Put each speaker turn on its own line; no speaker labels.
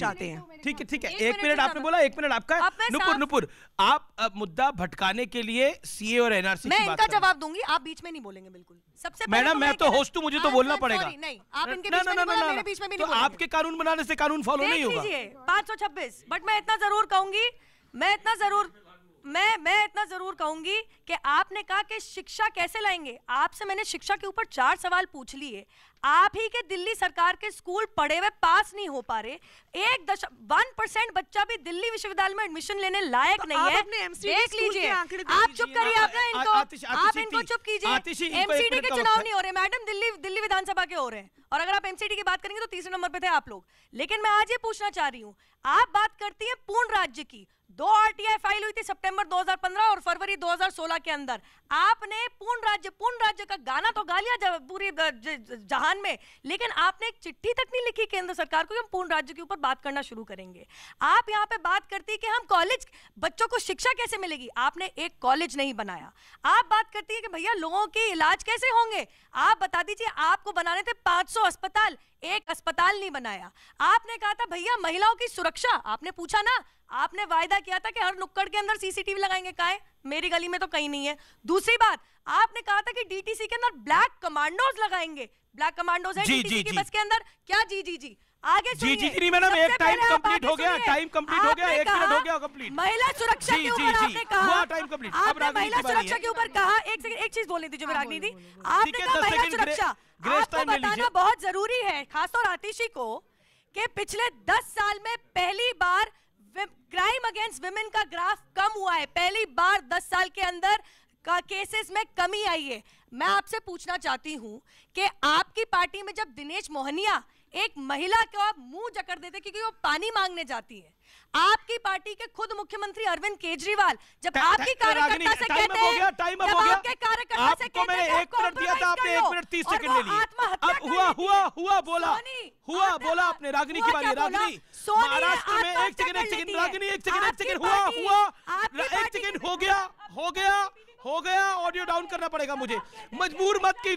चाहते हैं तो ठीक है ठीक है एक मिनट आपने बोला एक मिनट आपका नुपुर नुपुर आप मुद्दा भटकाने के लिए सीए और एनआरसी मैं इनका
जवाब दूंगी आप बीच में नहीं बोलेंगे बिल्कुल सबसे मैडम तो मैं
तो होस्ट हूँ मुझे तो बोलना पड़ेगा
नहीं तो आपके
कानून बनाने से कानून फॉलो नहीं होगा
पाँच सौ छब्बीस बट मैं इतना जरूर कहूंगी मैं इतना जरूर मैं मैं इतना जरूर कहूंगी कि आपने कहा कि शिक्षा कैसे लाएंगे आपसे मैंने शिक्षा के ऊपर चार सवाल पूछ लिए आप ही के दिल्ली सरकार के स्कूल पढ़े हुए पास नहीं हो पा रहे एक दश वन परसेंट बच्चा भी दिल्ली विश्वविद्यालय में एडमिशन लेने लायक तो नहीं है देख लीजिए आप चुप करिए आप ना इनको आप इनको चुप कीजिए एमसीडी के चुनाव नहीं हो रहे मैडम दिल्ली दिल्ली विधानसभा के हो रहे हैं और अगर आप एमसीडी की बात करेंगे तो तीसरे नंबर पे थे आप लोग लेकिन मैं आज ये पूछना चाह रही हूँ आप बात करती है पूर्ण राज्य की दो आरटीआई फाइल हुई थी सितंबर 2015 और फरवरी 2016 के अंदर आपने पूर्ण राज्य पूर्ण राज्य का गाना तो गा लिया पूरी जहान संविधान में लेकिन आपने एक चिट्ठी तक नहीं लिखी केंद्र सरकार को कि हम पूर्ण राज्य के ऊपर बात करना शुरू करेंगे आप यहाँ पे बात करती है कि हम कॉलेज बच्चों को शिक्षा कैसे मिलेगी आपने एक कॉलेज नहीं बनाया आप बात करती है कि भैया लोगों के इलाज कैसे होंगे आप बता दीजिए आपको बनाने थे 500 अस्पताल एक अस्पताल नहीं बनाया आपने कहा था भैया महिलाओं की सुरक्षा आपने पूछा ना आपने वायदा किया था कि हर नुक्कड़ के अंदर सीसीटीवी लगाएंगे काहे मेरी गली में तो कहीं नहीं है दूसरी बात आपने कहा था कि डीटीसी के अंदर ब्लैक कमांडोज लगाएंगे ब्लैक कमांडोज है बस के अंदर क्या जी जी जी आगे जी जी जी मैडम एक टाइम कंप्लीट हो गया टाइम कंप्लीट हो गया एक मिनट हो गया कंप्लीट महिला सुरक्षा के ऊपर आपने कहा हुआ टाइम कंप्लीट आपने महिला सुरक्षा के ऊपर कहा एक हाँ, सेकंड एक चीज बोलने दीजिए रागनी दी आपने कहा महिला सुरक्षा आपको बताना बहुत जरूरी है खासतौर आतिशी को कि पिछले 10 साल में पहली बार क्राइम अगेंस्ट वुमेन का ग्राफ कम हुआ है पहली बार 10 साल के अंदर का केसेस में कमी आई है मैं आपसे पूछना चाहती हूं कि आपकी पार्टी में जब दिनेश मोहनिया एक महिला को आप मुंह जकड़ देते क्योंकि वो पानी मांगने जाती है आपकी पार्टी के खुद मुख्यमंत्री अरविंद केजरीवाल जब आपकी कार्यकर्ता से कहते हैं जब आपके कार्यकर्ता से कहते हैं एक मिनट दिया था आपने एक मिनट तीस सेकंड ले लिए
अब हुआ हुआ हुआ बोला हुआ बोला आपने रागनी की बारी रागनी महाराष्ट्र में एक सेकंड एक सेकंड रागनी एक सेकंड एक सेकंड हुआ हुआ एक सेकंड हो गया हो गया हो गया ऑडियो डाउन करना पड़ेगा मुझे मजबूर मत की